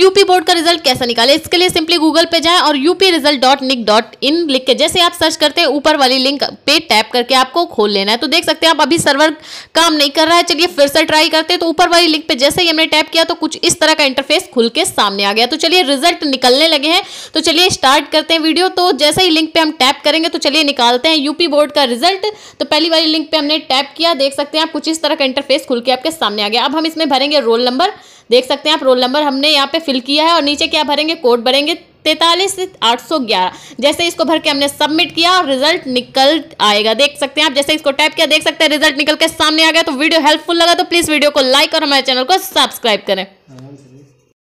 UP board का result कैसे निकाले इसके लिए सिंपली गूगल पे जाएं और UP result dot nic dot in लिख के जैसे आप सर्च करते हैं ऊपर वाली लिंक पे टैप करके आपको खोल लेना है तो देख सकते हैं आप अभी सर्वर काम नहीं कर रहा है चलिए फिर से ट्राई करते हैं तो ऊपर वाली लिंक पे जैसे ही हमने टैप किया तो कुछ इस तरह का इंटरफेस खुल के सामने आ गया तो चलिए रिजल्ट निकलने लगे हैं तो चलिए स्टार्ट करते हैं वीडियो तो जैसे ही लिंक पे हम टैप करेंगे तो चलिए निकालते हैं यूपी बोर्ड का रिजल्ट तो पहली वाली लिंक पे हमने टैप किया देख सकते हैं आप कुछ इस तरह का इंटरफेस खुल के आपके सामने आ गया अब हम इसमें भरेंगे रोल नंबर देख सकते हैं आप रोल नंबर हमने यहाँ पे फिल किया है और नीचे क्या भरेंगे कोड भरेंगे तैतालीस आठ सौ ग्यारह जैसे इसको भर के हमने सबमिट किया और रिजल्ट निकल आएगा देख सकते हैं आप जैसे इसको टाइप किया देख सकते हैं रिजल्ट निकल के सामने आ गया तो वीडियो हेल्पफुल लगा तो प्लीज़ वीडियो को लाइक और हमारे चैनल को सब्सक्राइब करें हाँ, हाँ,